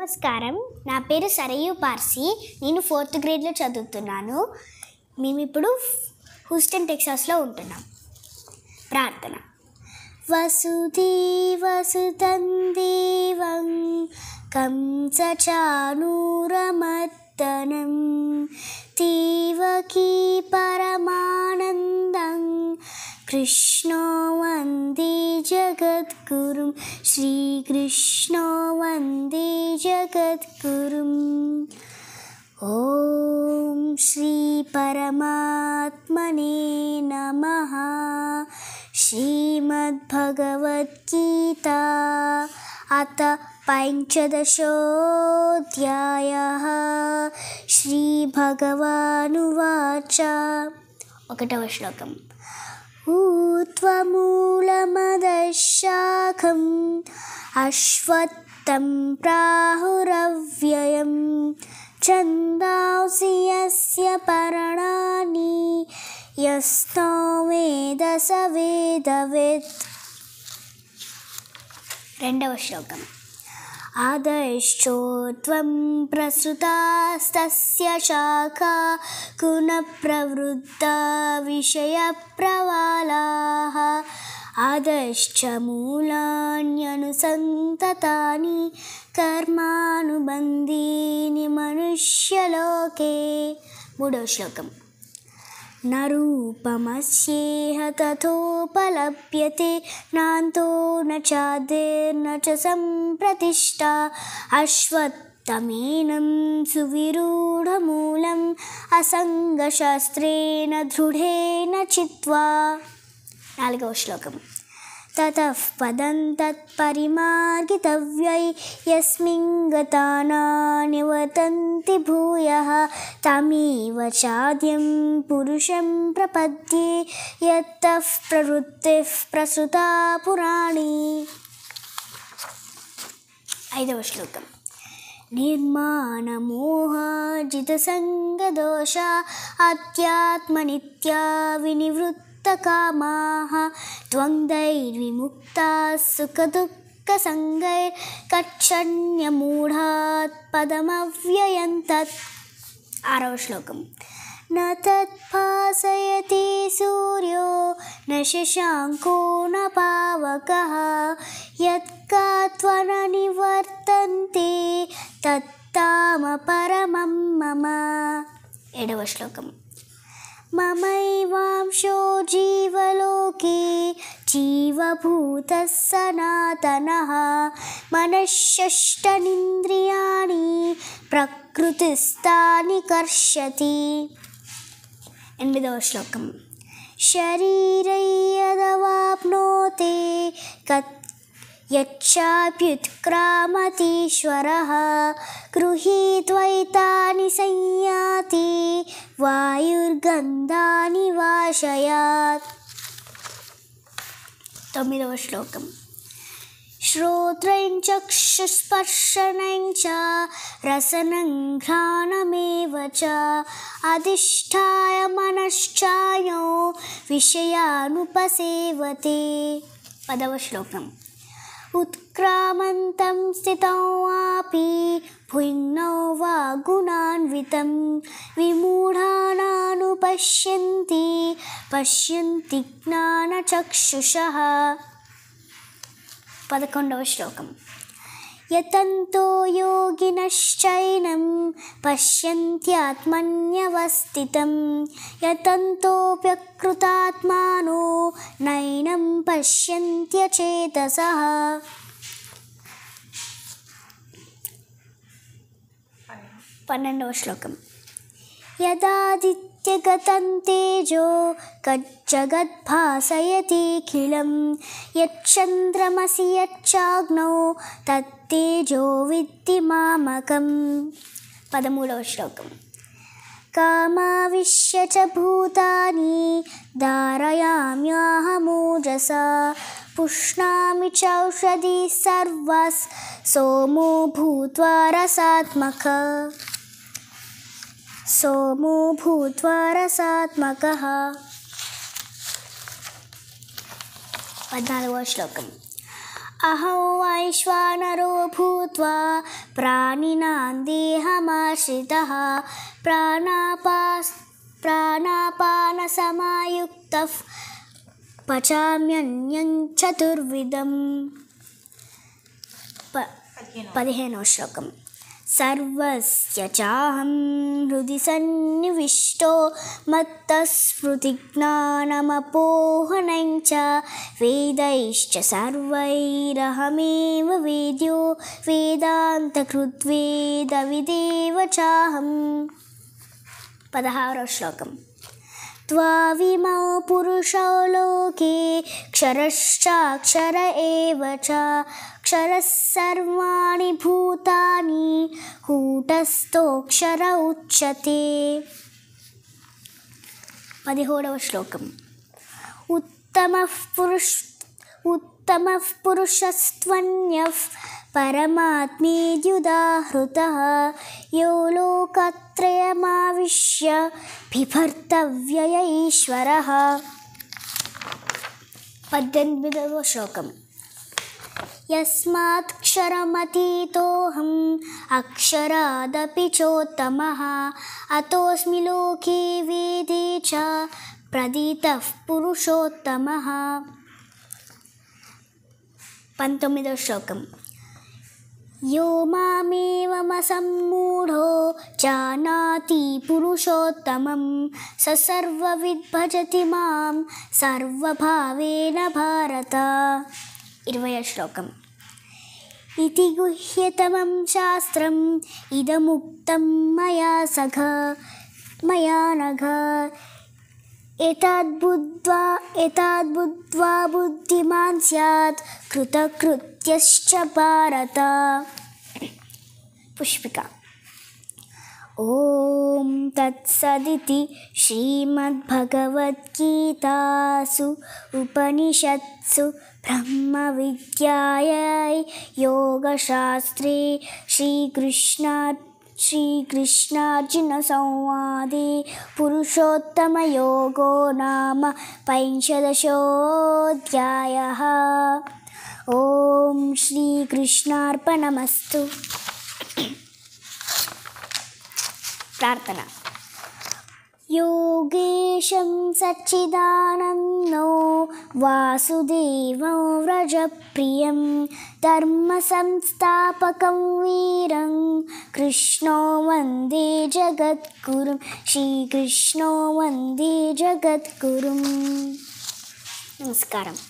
నమస్కారం నా పేరు సరయు పార్సీ నేను ఫోర్త్ గ్రేడ్లో చదువుతున్నాను మేము ఇప్పుడు హూస్టన్ టెక్సాస్లో ఉంటున్నాం ప్రార్థన వసుదేవసుతం దేవం కంసచానూరమత్తనం దేవకీ పరమానందం కృష్ణో వందే జగద్గురు శ్రీకృష్ణో వందే जगद्गुरुम् ॐ श्री परमात्मने नमः श्रीमद्भगवद्गीता अथ पञ्चदशोऽध्यायः श्रीभगवानुवाच श्लोकम् ऊत्वमूलमदशाखम् अश्वत् प्राहुरव्ययं छन्दांसि यस्य पर्णानि यस्तु वेदसवेदवेत् श्लोकम् आदयश्चो त्वं प्रसृतास्तस्य शाखा कुन विषयप्रवालाः आदश्च मूलान्यनुसन्ततानि కర్మానుబంధీని మనుష్యలోకే మూడో శ్లోకం నూపమస్యేహ తథోపలభ్యతే నాంతో నాదేర్న చ సంప్రతిష్ట అశ్వత్థమేనం సువిరూఢమూలం అసంగశాస్త్రేణ దృఢేణ చిత్వా नालकौ श्लोकं ततः पदं तत्परिमार्गितव्यै यस्मिन् गतानानिवतन्ति भूयः तमेव चाद्यं पुरुषं प्रपद्ये यत्तः प्रवृत्तिः प्रसुता पुराणी ऐदव श्लोकम् निर्माणमोहाजितसङ्गदोषा अत्यात्मनित्या विनिवृत् कामाः त्वङ्गैर्विमुक्ता सुखदुःखसङ्गै क्षण्यमूढात् पदमव्ययन्तत् आरवश्लोकं न तत्पासयति सूर्यो न शशाङ्को न पावकः यत्का त्वननिवर्तन्ते तत्तामपरमं तत्ताम परमं मम एडवश्लोकम् ममैवांशो जीवलोके जीवभूतः सनातनः मनश्शष्टनिन्द्रियाणि प्रकृतिस्थानि कर्षति एन्विदोश्लोकं श्लोकं शरीरै यदवाप्नोते यच्चाप्युत्क्रामतीश्वरः गृहीत्वैतानि संयाति वायुर्गन्धानि वाशयात् तमिदवश्लोकं श्रोत्रं चक्षुस्पर्शनं च रसनं घ्राणमेव च अधिष्ठाय मनश्चायो विषयानुपसेवते पदवश्लोकम् उत्क्रामन्तं स्थितौ वापि भुञ्नौ वा गुणान्वितं विमूढानानुपश्यन्ति पश्यन्ति ज्ञानचक्षुषः श्लोकम् यतन्तो योगिनश्चैनं यतन्तो यतन्तोऽप्यकृतात्मानो नैनं पश्यन्त्यचेतसः श्लोकम् यदादित्यगतं तेजो क्जगद्भासयतिखिलं यच्छन्द्रमसि यच्चाग्नो तत्तेजो विद्धि मामकं पदमूलश्लोकं कामाविश्य च भूतानि धारयाम्याहमोजसा पुष्णामि सर्वस् सोमो भूत्वा रसात्मक सोमो भूत्वा रसात्मकः पद्नालवो श्लोकम् अहं वैश्वानरो भूत्वा प्राणिनां देहमाश्रितःपानसमायुक्तः पचाम्यन्यं चतुर्विधं पतिहेनो श्लोकम सर्वस्य चाहं हृदि सन्निविष्टो मत्तस्मृतिज्ञानमपोहनं च वेदैश्च सर्वैरहमेव वेद्यो वेदान्तकृद्वेदविदेव चाहम् पदहारो पुरुषौ लोके क्षरश्चा एव च क्षरः सर्वाणि भूतानि कूटस्थो क्षर उच्यते श्लोकम्, उत्तमः पुरुषस्त्वन्यः परमात्मे परमात्मेऽद्युदाहृतः यो लोकत्रयमाविश्य बिभर्तव्यय ईश्वरः पद्यन्विदव श्लोकम् यस्मात्क्षरमतीतोऽहम् अक्षरादपि चोत्तमः अतोऽस्मि लोके वेदे च प्रदीतः पुरुषोत्तमः पन्तमिदव श्लोकम् यो मामेवमसम्मूढो जानाति पुरुषोत्तमं स सर्वविद्भजति मां सर्वभावेन भारत श्लोकम् इति गुह्यतमं शास्त्रम् इदमुक्तं मया सघ मया नघ एताद्बुद्ध्वा एताद्बुद्ध्वा बुद्धिमान् स्यात् कृतकृत्यश्च भारत पुष्पिका ॐ तत्सदिति श्रीमद्भगवद्गीतासु उपनिषत्सु ब्रह्मविद्याय योगशास्त्रे श्रीकृष्णात् श्रीकृष्णार्जुनसंवादे पुरुषोत्तमयोगो नाम पञ्चदशोऽध्यायः ॐ श्रीकृष्णार्पणमस्तु प्रार्थना योगेशं सच्चिदानन्दो वासुदेवो व्रजप्रियं धर्मसंस्थापकं वीरं कृष्णो वन्दे जगद्गुरुं श्रीकृष्णो वन्दे जगद्गुरुं नमस्कारम्